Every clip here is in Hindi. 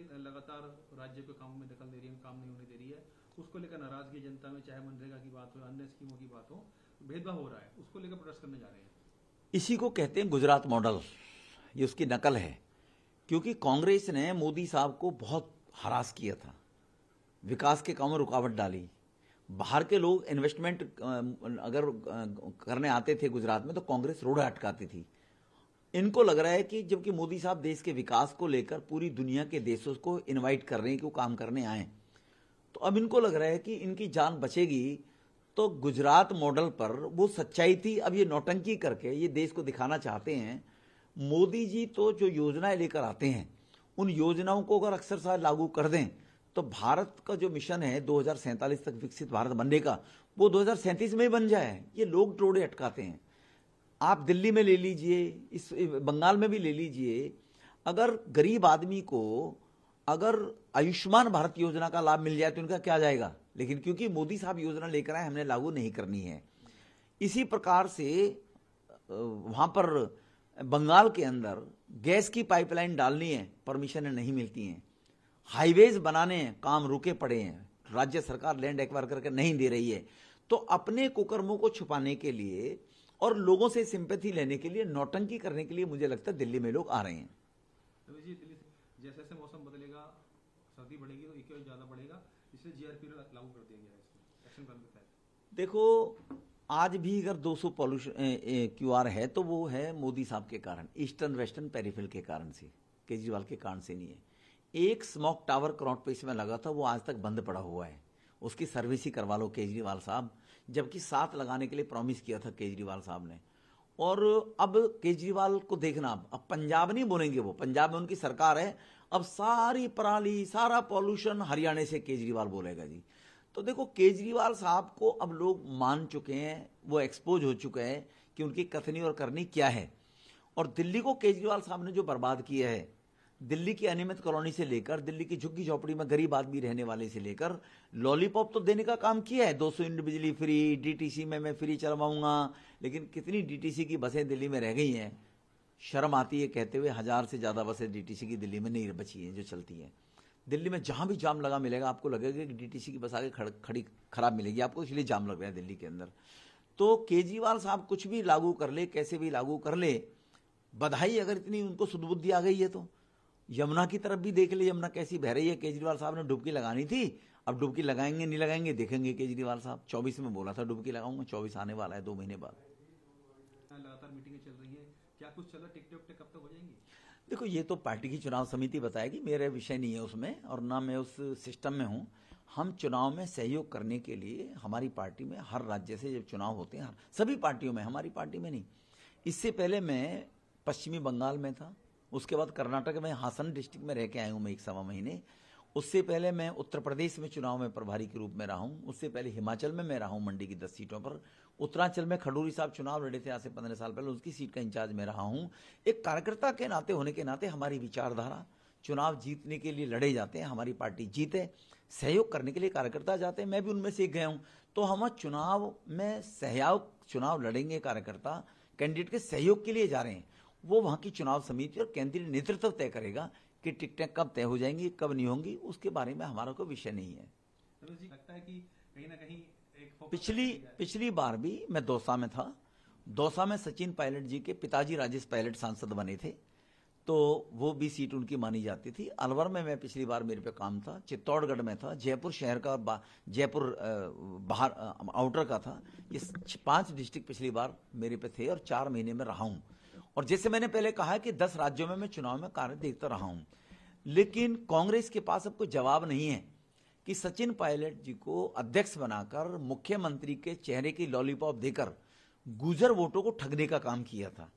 स्टिल लगातार राज्य को कामों में दखल दे रही है काम नहीं होने दे रही है उसको लेकर नाराजगी जनता में चाहे मनरेगा की बात हो अन्य स्कीमों की बात हो भेदभाव हो रहा है उसको लेकर प्रोटेस्ट करने जा रहे हैं इसी को कहते हैं गुजरात मॉडल ये उसकी नकल है क्योंकि कांग्रेस ने मोदी साहब को बहुत हरास किया था विकास के कामों में रुकावट डाली बाहर के लोग इन्वेस्टमेंट अगर करने आते थे गुजरात में तो कांग्रेस रोड अटकाती थी इनको लग रहा है कि जबकि मोदी साहब देश के विकास को लेकर पूरी दुनिया के देशों को इनवाइट करने को काम करने आए तो अब इनको लग रहा है कि इनकी जान बचेगी तो गुजरात मॉडल पर वो सच्चाई थी अब ये नौटंकी करके ये देश को दिखाना चाहते हैं मोदी जी तो जो योजनाएं लेकर आते हैं उन योजनाओं को अगर अक्सर साथ लागू कर दें तो भारत का जो मिशन है दो तक विकसित भारत बनने का वो दो में ही बन जाए ये लोग टोड़े अटकाते हैं आप दिल्ली में ले लीजिए इस बंगाल में भी ले लीजिए अगर गरीब आदमी को अगर आयुष्मान भारत योजना का लाभ मिल जाए तो इनका क्या जाएगा लेकिन क्योंकि मोदी साहब योजना लेकर आए हमने लागू नहीं करनी है इसी प्रकार से वहां पर बंगाल के अंदर गैस की पाइपलाइन डालनी है परमिशन नहीं मिलती हैं हाईवेज बनाने हैं काम रुके पड़े हैं राज्य सरकार लैंड एक्वायर करके नहीं दे रही है तो अपने कुकर्मों को छुपाने के लिए और लोगों से सिंपति लेने के लिए नौटंकी करने के लिए मुझे लगता है दिल्ली में लोग आ रहे हैं तो जैसे मौसम बदलेगा सर्दी बढ़ेगी तो ज्यादा बढ़ेगा इसलिए जीआरपी लागू कर दिया गया है देखो आज भी अगर 200 पॉल्यूशन क्यू है तो वो है मोदी साहब के कारण ईस्टर्न वेस्टर्न पेरिफिल के कारण से केजरीवाल के कारण से नहीं है एक स्मॉक टावर क्रॉट पे इसमें लगा था वो आज तक बंद पड़ा हुआ है उसकी सर्विस ही करवा लो केजरीवाल साहब जबकि सात लगाने के लिए प्रॉमिस किया था केजरीवाल साहब ने और अब केजरीवाल को देखना अब पंजाब नहीं बोलेंगे वो पंजाब में उनकी सरकार है अब सारी पराली सारा पॉल्यूशन हरियाणा से केजरीवाल बोलेगा जी तो देखो केजरीवाल साहब को अब लोग मान चुके हैं वो एक्सपोज हो चुके हैं कि उनकी कथनी और करनी क्या है और दिल्ली को केजरीवाल साहब ने जो बर्बाद किया है दिल्ली की अनियमित कॉलोनी से लेकर दिल्ली की झुग्गी झोपड़ी में गरीब आदमी रहने वाले से लेकर लॉलीपॉप तो देने का काम किया है 200 यूनिट बिजली फ्री डीटीसी में मैं फ्री चलवाऊंगा लेकिन कितनी डीटीसी की बसें दिल्ली में रह गई हैं शर्म आती है कहते हुए हजार से ज्यादा बसें डीटीसी की दिल्ली में नहीं बची हैं जो चलती हैं दिल्ली में जहां भी जाम लगा मिलेगा आपको लगेगा कि डीटीसी की बस आगे खड़ी खराब मिलेगी आपको इसलिए जाम लग रहा है दिल्ली के अंदर तो केजरीवाल साहब कुछ भी लागू कर ले कैसे भी लागू कर ले बधाई अगर इतनी उनको सुदबुद्धि आ गई है तो यमुना की तरफ भी देख ले यमुना कैसी बह रही है केजरीवाल साहब ने डुबकी लगानी थी अब डुबकी लगाएंगे नहीं लगाएंगे देखेंगे केजरीवाल साहब चौबीस में बोला था डुबकी लगाऊंगा चौबीस आने वाला है दो महीने बाद देखो ये तो पार्टी की चुनाव समिति बताएगी मेरा विषय नहीं है उसमें और ना मैं उस सिस्टम में हूँ हम चुनाव में सहयोग करने के लिए हमारी पार्टी में हर राज्य से जब चुनाव होते हैं सभी पार्टियों में हमारी पार्टी में नहीं इससे पहले मैं पश्चिमी बंगाल में था उसके बाद कर्नाटक में हासन डिस्ट्रिक्ट में रह के आया हूँ मैं एक सवा महीने उससे पहले मैं उत्तर प्रदेश में चुनाव में प्रभारी के रूप में रहा हूँ उससे पहले हिमाचल में मैं रहा हूँ मंडी की दस सीटों पर उत्तरांचल में खडूरी साहब चुनाव लड़े थे आज से पंद्रह साल पहले उसकी सीट का इंचार्ज में रहा हूँ एक कार्यकर्ता के नाते होने के नाते हमारी विचारधारा चुनाव जीतने के लिए लड़े जाते हैं हमारी पार्टी जीते सहयोग करने के लिए कार्यकर्ता जाते हैं मैं भी उनमें से गया हूँ तो हम चुनाव में सहयोग चुनाव लड़ेंगे कार्यकर्ता कैंडिडेट के सहयोग के लिए जा रहे हैं वो वहाँ की चुनाव समिति और केंद्रीय नेतृत्व तय करेगा कि टिकटें कब तय हो जाएंगी कब नहीं होंगी उसके बारे में हमारा कोई विषय नहीं है पिछली पिछली बार भी मैं दौसा में था दौसा में सचिन पायलट जी के पिताजी राजेश पायलट सांसद बने थे तो वो भी सीट उनकी मानी जाती थी अलवर में मैं पिछली बार मेरे पे काम था चित्तौड़गढ़ में था जयपुर शहर का जयपुर बाहर आउटर का था ये पांच डिस्ट्रिक्ट पिछली बार मेरे पे थे और चार महीने में रहा हूँ और जैसे मैंने पहले कहा कि दस राज्यों में मैं चुनाव में कार्य देखता रहा हूं लेकिन कांग्रेस के पास अब कोई जवाब नहीं है कि सचिन पायलट जी को अध्यक्ष बनाकर मुख्यमंत्री के चेहरे की लॉलीपॉप देकर गुजर वोटों को ठगने का काम किया था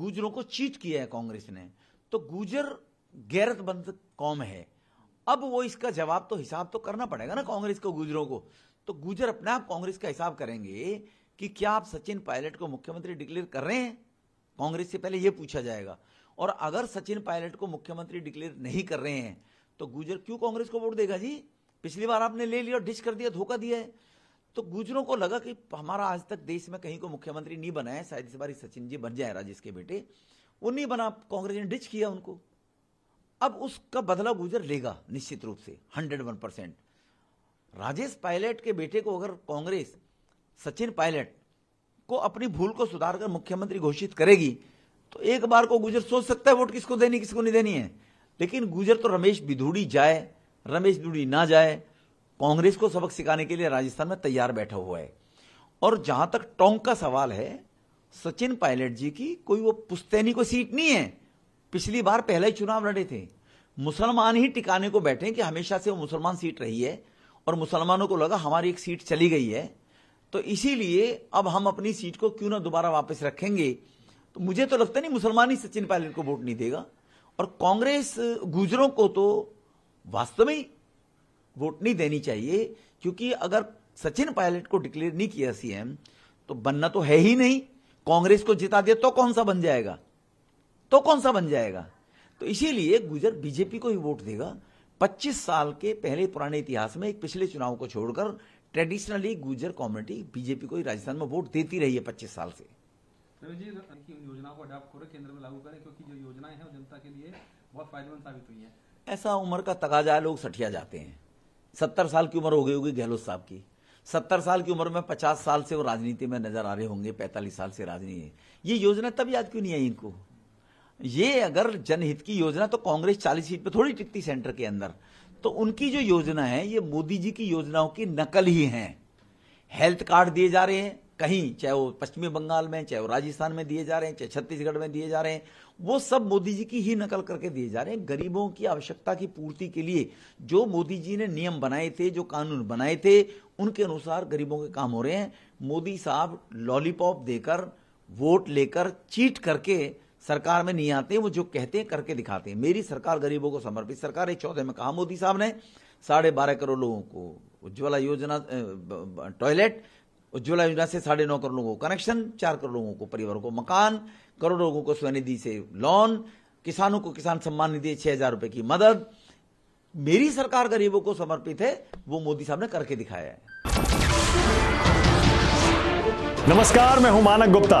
गुजरों को चीट किया है कांग्रेस ने तो गुजर गैरतबंद कौम है अब वो इसका जवाब तो हिसाब तो करना पड़ेगा ना कांग्रेस को गुजरों को तो गुजर अपने आप कांग्रेस का हिसाब करेंगे कि क्या आप सचिन पायलट को मुख्यमंत्री डिक्लेयर कर रहे हैं कांग्रेस से पहले यह पूछा जाएगा और अगर सचिन पायलट को मुख्यमंत्री डिक्लेयर नहीं कर रहे हैं तो गुजर क्यों कांग्रेस को वोट देगा जी पिछली बार आपने ले लिया डिश कर दिया धोखा दिया है तो गुजरों को लगा कि हमारा आज तक देश में कहीं को मुख्यमंत्री नहीं बनाया शायद इस बार सचिन जी बन जाए राजेश के बेटे वो नहीं बना कांग्रेस ने डिच किया उनको अब उसका बदला गुजर लेगा निश्चित रूप से hundred one percent Rajesh Pilot के बेटे को अगर कांग्रेस सचिन पायलट को अपनी भूल को सुधार कर मुख्यमंत्री घोषित करेगी तो एक बार को गुजर सोच सकता है वोट किसको देनी किसको नहीं देनी है लेकिन गुजर तो रमेश बिधूड़ी जाए रमेश बिधूड़ी ना जाए कांग्रेस को सबक सिखाने के लिए राजस्थान में तैयार बैठा हुआ है और जहां तक टोंक का सवाल है सचिन पायलट जी की कोई वो पुस्तैनी को सीट नहीं है पिछली बार पहले ही चुनाव लड़े थे मुसलमान ही टिकाने को बैठे कि हमेशा से वो मुसलमान सीट रही है और मुसलमानों को लगा हमारी एक सीट चली गई है तो इसीलिए अब हम अपनी सीट को क्यों ना दोबारा वापस रखेंगे तो मुझे तो लगता नहीं मुसलमान ही सचिन पायलट को वोट नहीं देगा और कांग्रेस गुजरों को तो वास्तव में वोट नहीं देनी चाहिए क्योंकि अगर सचिन पायलट को डिक्लेयर नहीं किया सीएम तो बनना तो है ही नहीं कांग्रेस को जिता दिया तो कौन सा बन जाएगा तो कौन सा बन जाएगा तो इसीलिए गुजर बीजेपी को ही वोट देगा 25 साल के पहले पुराने इतिहास में एक पिछले चुनाव को छोड़कर ट्रेडिशनली गुजर कम्युनिटी बीजेपी को राजस्थान में वोट देती रही है पच्चीस साल से ऐसा उम्र का तकाजा लोग सठिया जाते हैं सत्तर साल की उम्र हो गई होगी गहलोत साहब की सत्तर साल की उम्र में पचास साल से वो राजनीति में नजर आ रहे होंगे पैंतालीस साल से राजनीति ये योजना तब याद क्यों नहीं आई इनको ये अगर जनहित की योजना तो कांग्रेस चालीस सीट पे थोड़ी टिकती सेंटर के अंदर तो उनकी जो योजना है ये मोदी जी की योजनाओं की नकल ही है हेल्थ कार्ड दिए जा रहे हैं कहीं चाहे वो पश्चिमी बंगाल में चाहे वो राजस्थान में दिए जा रहे हैं चाहे छत्तीसगढ़ में दिए जा रहे हैं वो सब मोदी जी की ही नकल करके दिए जा रहे हैं गरीबों की आवश्यकता की पूर्ति के लिए जो मोदी जी ने नियम बनाए थे जो कानून बनाए थे उनके अनुसार गरीबों के काम हो रहे हैं मोदी साहब लॉलीपॉप देकर वोट लेकर चीट करके सरकार में नहीं आते वो जो कहते हैं करके दिखाते हैं मेरी सरकार गरीबों को समर्पित सरकार है चौदह में कहा मोदी साहब ने साढ़े बारह करोड़ लोगों को उज्ज्वला योजना टॉयलेट उज्ज्वला योजना से साढ़े नौ करोड़ लोगों को कनेक्शन चार करोड़ लोगों को परिवार को मकान करोड़ लोगों को स्वनिधि से लोन किसानों को किसान सम्मान निधि छह हजार रुपए की मदद मेरी सरकार गरीबों को समर्पित है वो मोदी साहब ने करके दिखाया है नमस्कार मैं हूं मानक गुप्ता